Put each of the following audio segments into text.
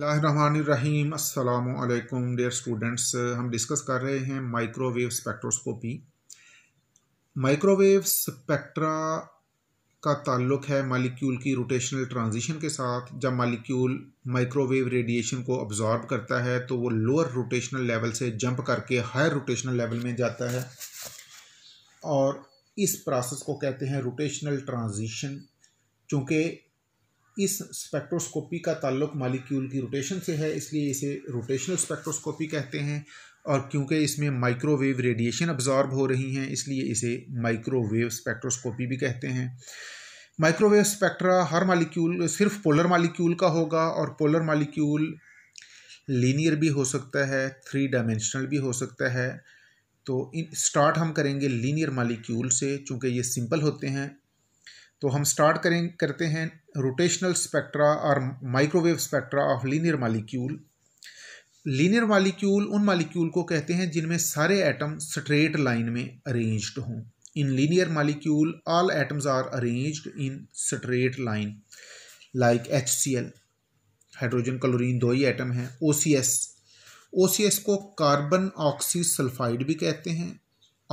रहीम अस्सलाम वालेकुम dear students हम डिस्कस कर रहे हैं माइक्रोवेव स्पेक्ट्रोस्कोपी माइक्रोवेव स्पेक्ट्रा का ताल्लुक है मालिक्यूल की रोटेशनल ट्रांजिशन के साथ जब मालिक्यूल माइक्रोवेव रेडिएशन को ऑब्जॉर्ब करता है तो वो लोअर रोटेशनल लेवल से जंप करके हायर रोटेशनल लेवल में जाता है और इस प्रोसेस को कहते हैं रोटेशनल ट्रांजिशन चूँकि इस स्पेक्ट्रोस्कोपी का ताल्लुक मालिक्यूल की रोटेशन से है इसलिए इसे रोटेशनल स्पेक्ट्रोस्कोपी कहते हैं और क्योंकि इसमें माइक्रोवेव रेडिएशन अब्जॉर्ब हो रही हैं इसलिए इसे माइक्रोवेव स्पेक्ट्रोस्कोपी भी कहते हैं माइक्रोवेव स्पेक्ट्रा हर मालिक्यूल सिर्फ पोलर मालिक्यूल का होगा और पोलर मालिक्यूल लीनियर भी हो सकता है थ्री डायमेंशनल भी हो सकता है तो इन स्टार्ट हम करेंगे लीनियर मालिक्यूल से चूँकि ये सिंपल होते हैं तो हम स्टार्ट करें करते हैं रोटेशनल स्पेक्ट्रा और microwave spectra of linear molecule linear molecule उन मालिक्यूल को कहते हैं जिनमें सारे एटम स्ट्रेट लाइन में अरेंज्ड हों in linear molecule all atoms are arranged in straight line like H C L hydrogen chlorine दो ही एटम हैं O C S O C S को कार्बन ऑक्सी सल्फाइड भी कहते हैं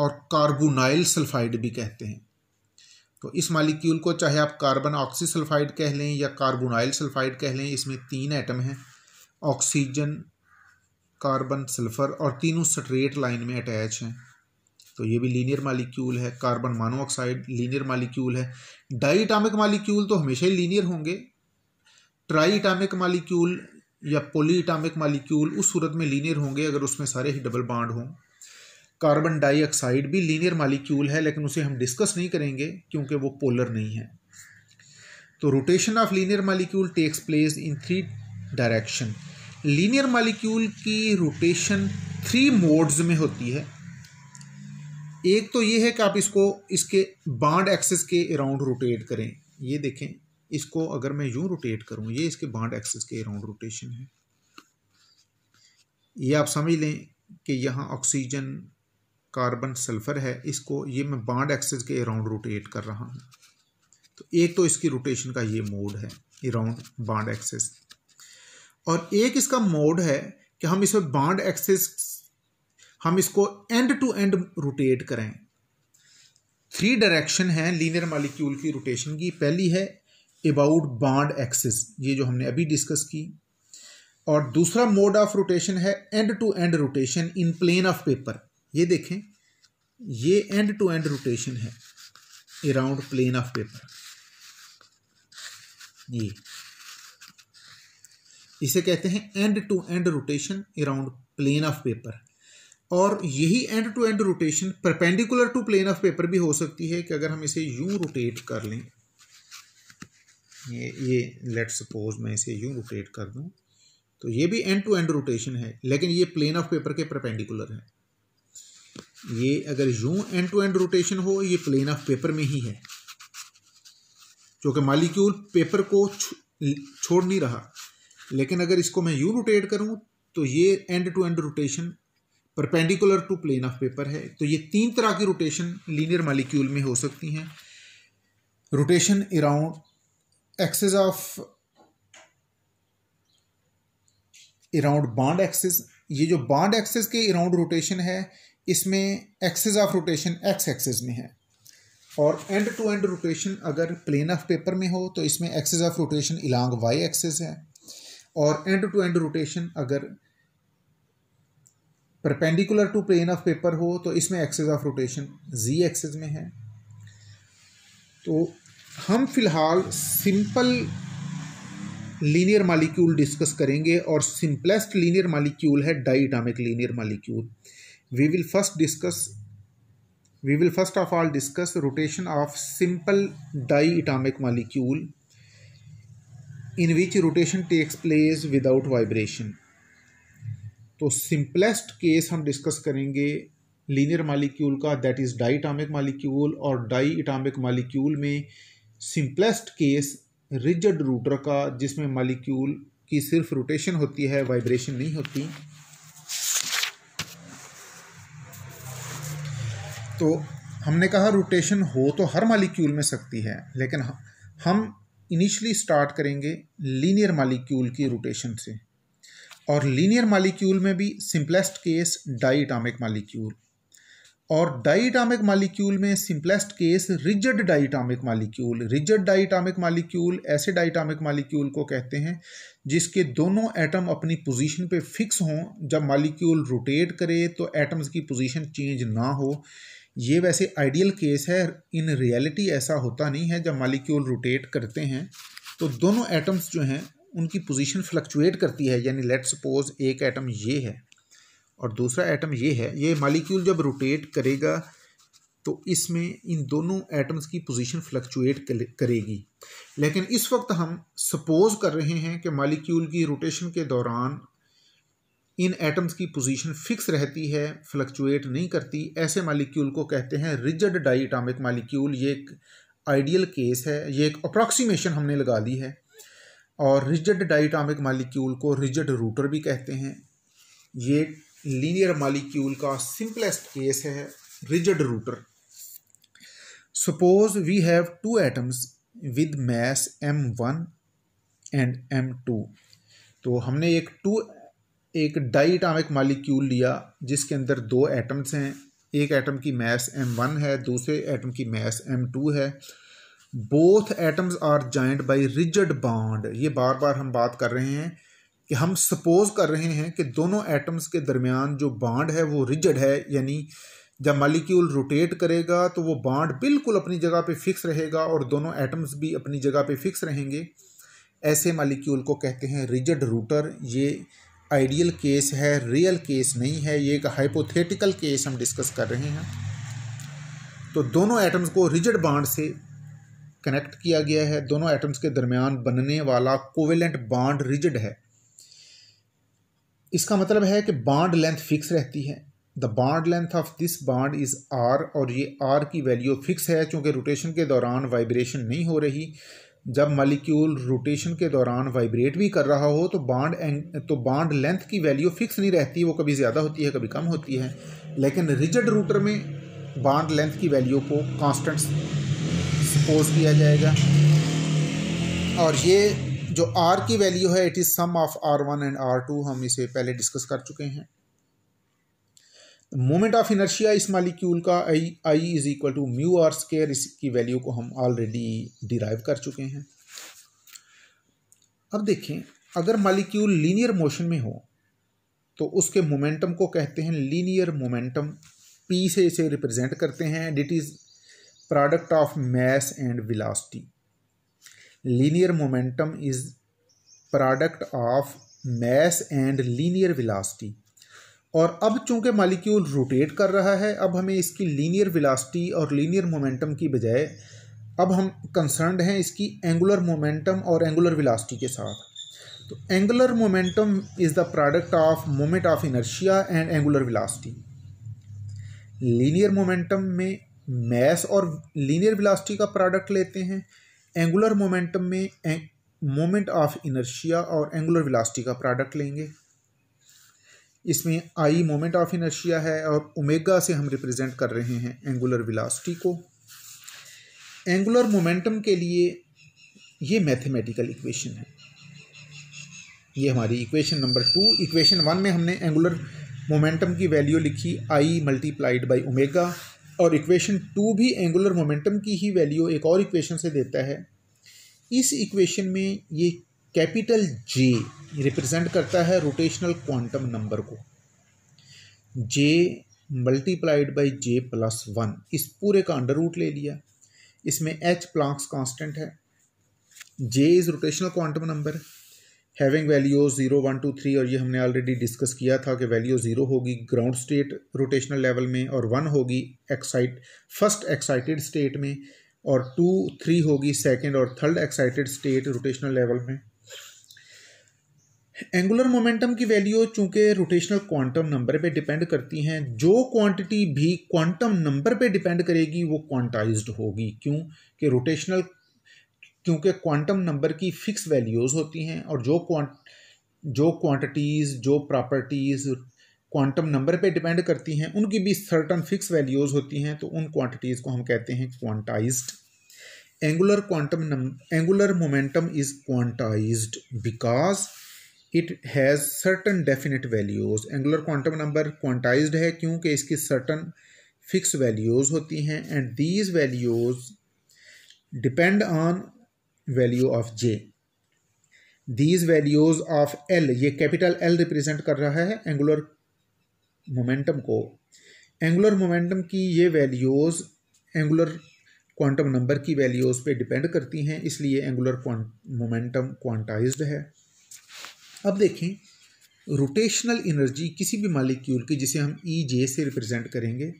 और कार्बोनाइल सल्फाइड भी कहते हैं तो इस मालिक्यूल को चाहे आप कार्बन ऑक्सी सल्फाइड कह लें या कार्बोनाइल सल्फाइड कह लें इसमें तीन एटम हैं ऑक्सीजन कार्बन सल्फर और तीनों स्ट्रेट लाइन में अटैच हैं तो ये भी लीनियर मालिक्यूल है कार्बन मोनोऑक्साइड लीनियर मालिक्यूल है डाईटामिक मालिक्यूल तो हमेशा ही लीनियर होंगे ट्राईटामिक मालिक्यूल या पोलीटामिक मालिक्यूल उस सूरत में लीनियर होंगे अगर उसमें सारे ही डबल बाड हों कार्बन डाइऑक्साइड भी लीनियर मालिक्यूल है लेकिन उसे हम डिस्कस नहीं करेंगे क्योंकि वो पोलर नहीं है तो rotation of linear molecule takes place in three direction linear molecule की रोटेशन थ्री मोड्स में होती है एक तो ये है कि आप इसको इसके बाड एक्सेस के अराउंड रोटेट करें ये देखें इसको अगर मैं यूं रोटेट करूं ये इसके बाड एक्सेस के अराउंड रोटेशन है ये आप समझ लें कि यहाँ ऑक्सीजन कार्बन सल्फर है इसको ये मैं बाड एक्सेस के अराउंड रोटेट कर रहा हूँ तो एक तो इसकी रोटेशन का ये मोड है अराउंड बाड एक्सेस और एक इसका मोड है कि हम इसमें बाड एक्सेस हम इसको एंड टू एंड रोटेट करें थ्री डायरेक्शन है लीनियर मालिक्यूल की रोटेशन की पहली है अबाउट बाड एक्सेस ये जो हमने अभी डिस्कस की और दूसरा मोड ऑफ रोटेशन है end to end rotation in plane of paper ये देखें ये एंड टू एंड रोटेशन है अराउंड प्लेन ऑफ पेपर ये इसे कहते हैं end to end rotation around plane of paper और यही end to end rotation perpendicular to plane of paper भी हो सकती है कि अगर हम इसे यू रोटेट कर लें ये ये लेट सपोज मैं इसे यू रोटेट कर दूं तो ये भी एंड टू एंड रोटेशन है लेकिन ये प्लेन ऑफ पेपर के परपेंडिकुलर है ये अगर यूं एंड टू एंड रोटेशन हो ये प्लेन ऑफ पेपर में ही है क्योंकि मालिक्यूल पेपर को छोड़ नहीं रहा लेकिन अगर इसको मैं यू रोटेट करूं तो ये end to end rotation perpendicular to plane of paper है तो ये तीन तरह की रोटेशन लीनियर मालिक्यूल में हो सकती हैं rotation around axis of around bond axis ये जो बॉन्ड एक्सेस के अराउंड रोटेशन है इसमें axis of rotation X axis में है और एंड टू एंड रोटेशन अगर प्लेन ऑफ पेपर में हो तो इसमें axis of rotation along Y axis है और एंड टू एंड रोटेशन अगर perpendicular to plane of paper हो तो इसमें axis of rotation Z axis में है तो हम फिलहाल सिंपल लीनियर मालिक्यूल डिस्कस करेंगे और सिंपलेस्ट लीनियर मालिक्यूल है diatomic linear molecule we will first discuss we will first of all discuss rotation of simple diatomic molecule in which rotation takes place without vibration तो simplest case हम discuss करेंगे linear molecule का that is diatomic molecule और diatomic molecule में simplest case rigid rotor का जिसमें molecule की सिर्फ रोटेशन होती है वाइब्रेशन नहीं होती तो हमने कहा रोटेशन हो तो हर मालिक्यूल में सकती है लेकिन हम इनिशियली स्टार्ट करेंगे लीनियर मालिक्यूल की रोटेशन से और लीनियर मालिक्यूल में भी सिंपलेस्ट केस डाइटामिक मालिक्यूल और डाइटामिक मालिक्यूल में simplest case rigid diatomic molecule rigid diatomic molecule ऐसे डाइटामिक मालिक्यूल को कहते हैं जिसके दोनों एटम अपनी पोजीशन पे फिक्स हों जब मालिक्यूल रोटेट करे तो एटम्स की पोजीशन चेंज ना हो ये वैसे आइडियल केस है इन रियलिटी ऐसा होता नहीं है जब मालिक्यूल रोटेट करते हैं तो दोनों एटम्स जो हैं उनकी पोजीशन फ्लक्चुएट करती है यानी लेट सपोज एक एटम ये है और दूसरा एटम ये है ये मालिक्यूल जब रोटेट करेगा तो इसमें इन दोनों एटम्स की पोजीशन फ्लक्चुएट करेगी लेकिन इस वक्त हम सपोज कर रहे हैं कि मालिक्यूल की रोटेशन के दौरान इन एटम्स की पोजीशन फिक्स रहती है फ्लक्चुएट नहीं करती ऐसे मालिक्यूल को कहते हैं रिजड डाइटामिक मालिक्यूल ये एक आइडियल केस है ये एक अप्रॉक्सीमेशन हमने लगा दी है और रिजड डाइटामिक मालिक्यूल को रिजड रूटर भी कहते हैं ये लीनियर मालिक्यूल का सिंपलेस्ट केस है rigid rotor have two atoms with mass M one and M two तो हमने एक टू एक डाई एटामिक मालिक्यूल लिया जिसके अंदर दो एटम्स हैं एक एटम की मैस एम वन है दूसरे एटम की मैस एम टू है both atoms are joint by rigid bond ये बार बार हम बात कर रहे हैं कि हम सपोज कर रहे हैं कि दोनों एटम्स के दरमियान जो बॉन्ड है वो रिजड है यानी जब मालिक्यूल रोटेट करेगा तो वो बॉन्ड बिल्कुल अपनी जगह पे फिक्स रहेगा और दोनों एटम्स भी अपनी जगह पे फिक्स रहेंगे ऐसे मालिक्यूल को कहते हैं रिजड रूटर ये आइडियल केस है रियल केस नहीं है ये एक हाइपोथेटिकल केस हम डिस्कस कर रहे हैं तो दोनों एटम्स को रिजिड बाड से कनेक्ट किया गया है दोनों एटम्स के दरमियान बनने वाला कोवेलेंट बाड रिजिड है इसका मतलब है कि बाड लेंथ फिक्स रहती है the bond length of this bond is R और ये आर की वैल्यू फिक्स है क्योंकि रोटेशन के दौरान वाइब्रेशन नहीं हो रही जब मालिक्यूल रोटेशन के दौरान वाइब्रेट भी कर रहा हो तो बाड तो बाड लेंथ की वैल्यू फिक्स नहीं रहती वो कभी ज़्यादा होती है कभी कम होती है लेकिन रिजड रूटर में बाड लेंथ की वैल्यू को कांस्टेंट सपोज किया जाएगा और ये जो आर की वैल्यू है it is sum of R one and R two हम इसे पहले डिस्कस कर चुके हैं मोमेंट ऑफ इनर्शिया इस मालिक्यूल का I I is equal to mu R square इसकी वैल्यू को हम ऑलरेडी डिराइव कर चुके हैं अब देखें अगर मालिक्यूल लीनियर मोशन में हो तो उसके मोमेंटम को कहते हैं लीनियर मोमेंटम पी से इसे रिप्रेजेंट करते हैं and it is product of mass and velocity linear momentum is product of mass and linear velocity और अब चूंकि मालिक्यूल रोटेट कर रहा है अब हमें इसकी लीनियर विलासिटी और लीनियर मोमेंटम की बजाय अब हम कंसर्नड हैं इसकी एंगुलर मोमेंटम और एंगुलर विलासिटी के साथ तो angular momentum is the product of moment of inertia and angular velocity linear momentum में मैस और लीनियर विलासिटी का प्रोडक्ट लेते हैं एंगुलर मोमेंटम में मोमेंट ऑफ इनर्शिया और एंगुलर विलासिटी का प्रोडक्ट लेंगे इसमें आई मोमेंट ऑफ इनर्शिया है और ओमेगा से हम रिप्रेजेंट कर रहे हैं एंगुलर विलासिटी को एंगुलर मोमेंटम के लिए ये मैथमेटिकल इक्वेशन है ये हमारी equation number two equation one में हमने एंगुलर मोमेंटम की वैल्यू लिखी आई मल्टीप्लाइड बाई ओमेगा और इक्वेशन टू भी एंगुलर मोमेंटम की ही वैल्यू एक और इक्वेशन से देता है इस इक्वेशन में ये कैपिटल जे रिप्रेजेंट करता है रोटेशनल क्वांटम नंबर को J multiplied by J plus one इस पूरे का अंडर रूट ले लिया इसमें एच प्लांक्स कांस्टेंट है J is rotational quantum number having value zero one two three और ये हमने ऑलरेडी डिस्कस किया था कि वैल्यू ज़ीरो होगी ग्राउंड स्टेट रोटेशनल लेवल में और वन होगी एक्साइट फर्स्ट एक्साइटेड स्टेट में और टू थ्री होगी सेकेंड और third excited state rotational level में एंगुलर मोमेंटम की वैल्यू चूंकि रोटेशनल क्वांटम नंबर पे डिपेंड करती हैं जो क्वांटिटी भी क्वांटम नंबर पे डिपेंड करेगी वो क्वांटाइज्ड होगी क्यों कि रोटेशनल क्योंकि क्वांटम नंबर की फिक्स वैल्यूज़ होती हैं और जो क्वांट जो क्वांटिटीज़ जो प्रॉपर्टीज़ क्वांटम नंबर पे डिपेंड करती हैं उनकी भी सर्टन फिक्स वैल्यूज़ होती हैं तो उन क्वांटिटीज़ को हम कहते हैं quantised angular quantum angular momentum is quantised because it has certain definite values angular quantum number quantise है क्योंकि इसकी सर्टन फिक्स वैल्यूज़ होती हैं and these values depend on value of J these values of L ये capital L represent कर रहा है angular momentum को एंगुलर मोमेंटम की ये वैल्यूज़ एंगुलर क्वांटम नंबर की वैल्यूज़ पे डिपेंड करती हैं इसलिए एंगुलर मोमेंटम क्वांटाइज्ड है अब देखें रोटेशनल एनर्जी किसी भी मालिक्यूल की जिसे हम ई e जे से रिप्रेजेंट करेंगे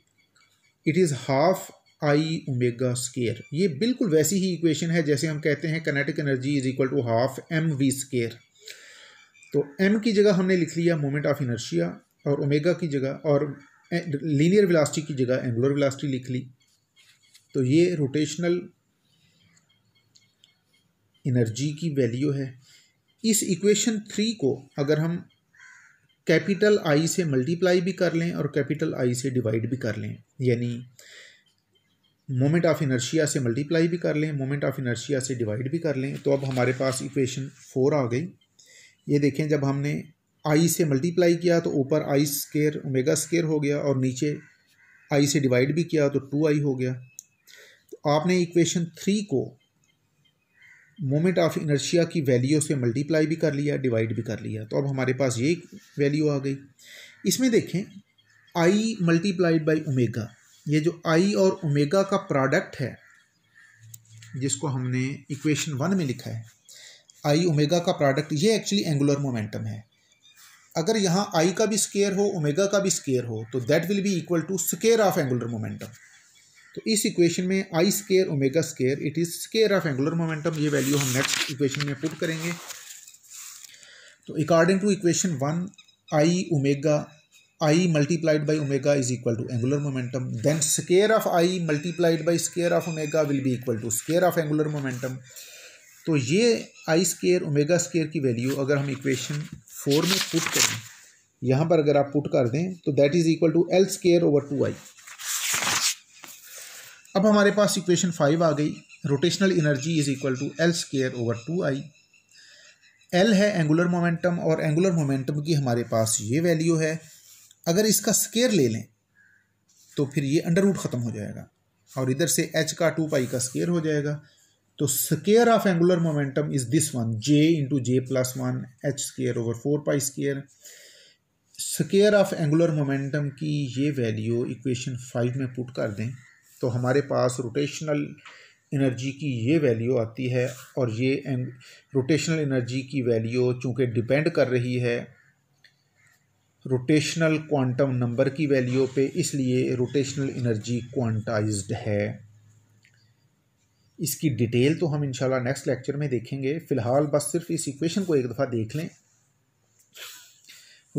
it is half I omega square ये बिल्कुल वैसी ही इक्वेशन है जैसे हम कहते हैं kinetic energy is equal to half M V square तो एम की जगह हमने लिख लिया मोमेंट ऑफ इनर्शिया और ओमेगा की जगह और लीनियर वेलासिटी की जगह एंगुलर वेलासिटी लिख ली तो ये रोटेशनल इनर्जी की वैल्यू है इस इक्वेशन थ्री को अगर हम कैपिटल आई से मल्टीप्लाई भी कर लें और कैपिटल आई से डिवाइड भी कर लें यानी मोमेंट ऑफ इनर्शिया से मल्टीप्लाई भी कर लें मोमेंट ऑफ इनर्शिया से डिवाइड भी कर लें तो अब हमारे पास इक्वेशन फोर आ गई ये देखें जब हमने आई से मल्टीप्लाई किया तो ऊपर आई स्केयर ओमेगा स्केयर हो गया और नीचे आई से डिवाइड भी किया तो टू आई हो गया तो आपने इक्वेशन थ्री को मोमेंट ऑफ इनर्शिया की वैल्यू से मल्टीप्लाई भी कर लिया डिवाइड भी कर लिया तो अब हमारे पास ये वैल्यू आ गई इसमें देखें आई मल्टीप्लाइड बाई ओमेगा ये जो आई और ओमेगा का प्रोडक्ट है जिसको हमने इक्वेशन वन में लिखा है आई ओमेगा का प्रोडक्ट ये एक्चुअली एंगुलर मोमेंटम है अगर यहाँ आई का भी स्केयर हो ओमेगा का भी स्केयर हो तो that will be equal to square of angular momentum तो इस इक्वेशन में I square omega square it is square of angular momentum ये वैल्यू हम नेक्स्ट इक्वेशन में पुट करेंगे तो according to equation one I omega I multiplied by omega is equal to angular momentum then square of I multiplied by square of omega will be equal to square of angular momentum तो ये आई square omega square की value अगर हम equation four में put करें यहाँ पर अगर आप पुट कर दें तो that is equal to L square over two I अब हमारे पास इक्वेशन फाइव आ गई rotational energy is equal to L square over two I L है एंगुलर मोमेंटम और एंगुलर मोमेंटम की हमारे पास ये वैल्यू है अगर इसका स्केयर ले लें तो फिर ये अंडर रूट ख़त्म हो जाएगा और इधर से एच का टू पाई का स्केयर हो जाएगा तो square of angular momentum is this one J into J plus one H square over four pi square square of angular momentum की ये वैल्यू इक्वेशन फाइव में पुट कर दें तो हमारे पास रोटेशनल एनर्जी की ये वैल्यू आती है और ये रोटेशनल एनर्जी की वैल्यू चूँकि डिपेंड कर रही है रोटेशनल क्वांटम नंबर की वैल्यू पे इसलिए रोटेशनल एनर्जी क्वांटाइज्ड है इसकी डिटेल तो हम इंशाल्लाह नेक्स्ट लेक्चर में देखेंगे फ़िलहाल बस सिर्फ इस इक्वेशन को एक दफ़ा देख लें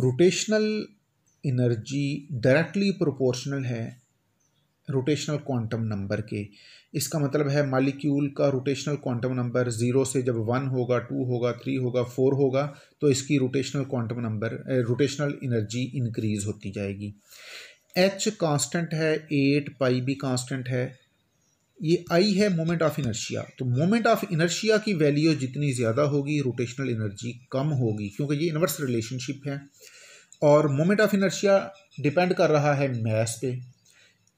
रोटेशनल एनर्जी डायरेक्टली प्रोपोर्शनल है रोटेशनल क्वांटम नंबर के इसका मतलब है मालिक्यूल का रोटेशनल क्वांटम नंबर ज़ीरो से जब वन होगा टू होगा थ्री होगा फोर होगा तो इसकी rotational quantum number rotational energy increase होती जाएगी एच कांस्टेंट है एट पाई भी कांस्टेंट है ये आई है मोमेंट ऑफ इनर्शिया तो मोमेंट ऑफ इनर्शिया की वैल्यू जितनी ज़्यादा होगी रोटेशनल इनर्जी कम होगी क्योंकि ये इनवर्स रिलेशनशिप है और मोमेंट ऑफ इनर्शिया डिपेंड कर रहा है मैस पे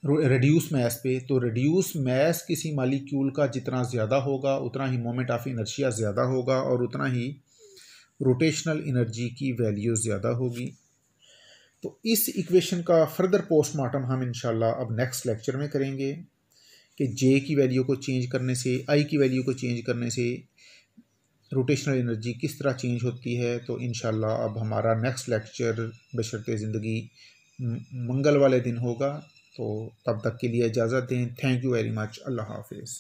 रेड्यूस मैस पे तो रेड्यूस मैस किसी मालिक्यूल का जितना ज़्यादा होगा उतना ही मोमेंट ऑफ इनर्शिया ज़्यादा होगा और उतना ही रोटेशनल इनर्जी की वैल्यू ज़्यादा होगी तो इस इक्वेशन का फर्दर पोस्टमार्टम हम इनशाला अब नेक्स्ट लेक्चर में करेंगे कि जे की वैल्यू को चेंज करने से आई की वैल्यू को चेंज करने से रोटेशनल एनर्जी किस तरह चेंज होती है तो इन अब हमारा नेक्स्ट लेक्चर बशरते ज़िंदगी मंगल वाले दिन होगा तो तब तक के लिए इजाज़त दें थैंक यू वेरी मच अल्लाह हाफिज़